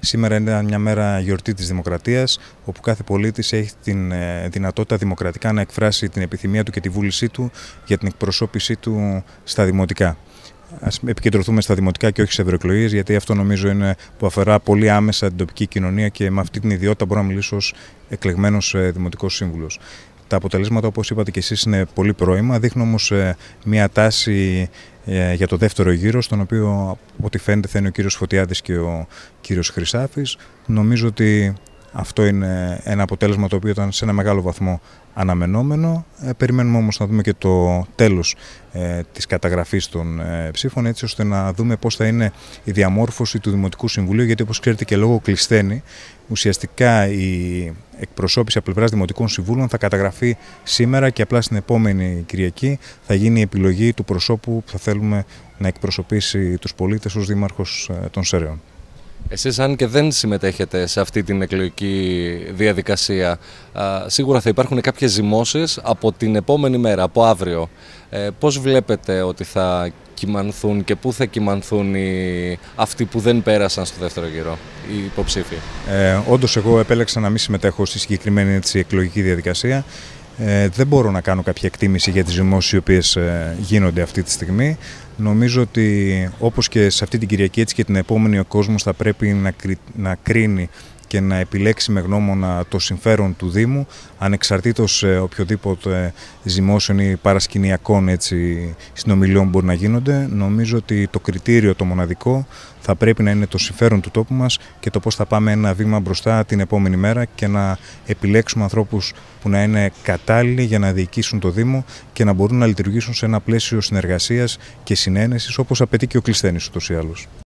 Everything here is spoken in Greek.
Σήμερα είναι μια μέρα γιορτή της δημοκρατίας, όπου κάθε πολίτης έχει τη ε, δυνατότητα δημοκρατικά να εκφράσει την επιθυμία του και τη βούλησή του για την εκπροσώπησή του στα δημοτικά. Ας επικεντρωθούμε στα δημοτικά και όχι σε ευρωεκλογέ, γιατί αυτό νομίζω είναι που αφορά πολύ άμεσα την τοπική κοινωνία και με αυτή την ιδιότητα μπορώ να μιλήσω ως εκλεγμένος ε, δημοτικός σύμβουλος. Τα αποτελέσματα, όπως είπατε και εσείς, είναι πολύ πρώιμα. Δείχνουν όμως ε, μια τάση ε, για το δεύτερο γύρο, στον οποίο, από ό,τι φαίνεται, θα είναι ο κύριος Φωτιάδης και ο κύριος Χρυσάφης. Νομίζω ότι αυτό είναι ένα αποτέλεσμα το οποίο ήταν σε ένα μεγάλο βαθμό αναμενόμενο. Ε, περιμένουμε όμως να δούμε και το τέλος ε, της καταγραφής των ε, ψήφων έτσι ώστε να δούμε πώς θα είναι η διαμόρφωση του Δημοτικού Συμβουλίου γιατί όπως ξέρετε και λόγω κλεισθένη ουσιαστικά η εκπροσώπηση από πλευράς Δημοτικών Συμβούλων θα καταγραφεί σήμερα και απλά στην επόμενη Κυριακή θα γίνει η επιλογή του προσώπου που θα θέλουμε να εκπροσωπήσει τους πολίτες ως Δήμαρχος ε, των Σέρεων. Εσείς αν και δεν συμμετέχετε σε αυτή την εκλογική διαδικασία, σίγουρα θα υπάρχουν κάποιες ζυμώσεις από την επόμενη μέρα, από αύριο. Ε, πώς βλέπετε ότι θα κυμανθούν και πού θα κυμανθούν οι... αυτοί που δεν πέρασαν στο δεύτερο γύρο, οι υποψήφοι. Ε, Όντως εγώ επέλεξα να μην συμμετέχω στη συγκεκριμένη εκλογική διαδικασία. Ε, δεν μπορώ να κάνω κάποια εκτίμηση για τις δημόσιες οι οποίες ε, γίνονται αυτή τη στιγμή. Νομίζω ότι όπως και σε αυτή την Κυριακή έτσι και την επόμενη ο κόσμος θα πρέπει να, να κρίνει και να επιλέξει με γνώμονα το συμφέρον του Δήμου ανεξαρτήτως ε, οποιοδήποτε ζημώσεων ή παρασκηνιακών έτσι, συνομιλιών μπορεί να γίνονται. Νομίζω ότι το κριτήριο το μοναδικό θα πρέπει να είναι το συμφέρον του τόπου μας και το πώς θα πάμε ένα βήμα μπροστά την επόμενη μέρα και να επιλέξουμε ανθρώπους που να είναι κατάλληλοι για να διοικήσουν το Δήμο και να μπορούν να λειτουργήσουν σε ένα πλαίσιο συνεργασίας και συνένεσης όπως απαιτεί και ο Κλεισθένης ούτως ή άλλως.